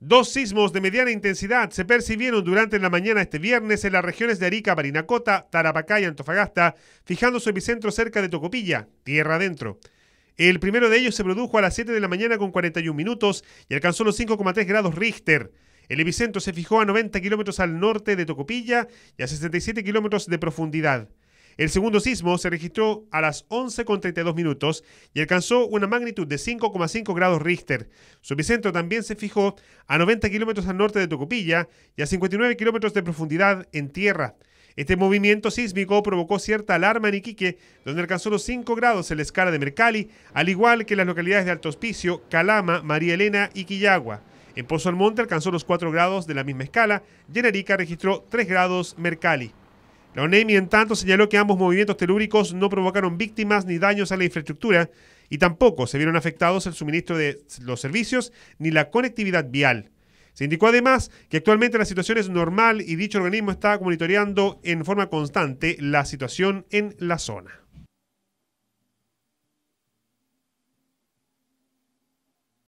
Dos sismos de mediana intensidad se percibieron durante la mañana este viernes en las regiones de Arica, Barinacota, Tarapacá y Antofagasta, fijando su epicentro cerca de Tocopilla, tierra adentro. El primero de ellos se produjo a las 7 de la mañana con 41 minutos y alcanzó los 5,3 grados Richter. El epicentro se fijó a 90 kilómetros al norte de Tocopilla y a 67 kilómetros de profundidad. El segundo sismo se registró a las 11.32 minutos y alcanzó una magnitud de 5,5 grados Richter. Su epicentro también se fijó a 90 kilómetros al norte de Tocopilla y a 59 kilómetros de profundidad en tierra. Este movimiento sísmico provocó cierta alarma en Iquique, donde alcanzó los 5 grados en la escala de Mercalli, al igual que en las localidades de Alto Hospicio, Calama, María Elena y Quillagua. En Pozo Almonte alcanzó los 4 grados de la misma escala y registró 3 grados Mercalli. La ONEMI, en tanto, señaló que ambos movimientos telúricos no provocaron víctimas ni daños a la infraestructura y tampoco se vieron afectados el suministro de los servicios ni la conectividad vial. Se indicó además que actualmente la situación es normal y dicho organismo está monitoreando en forma constante la situación en la zona.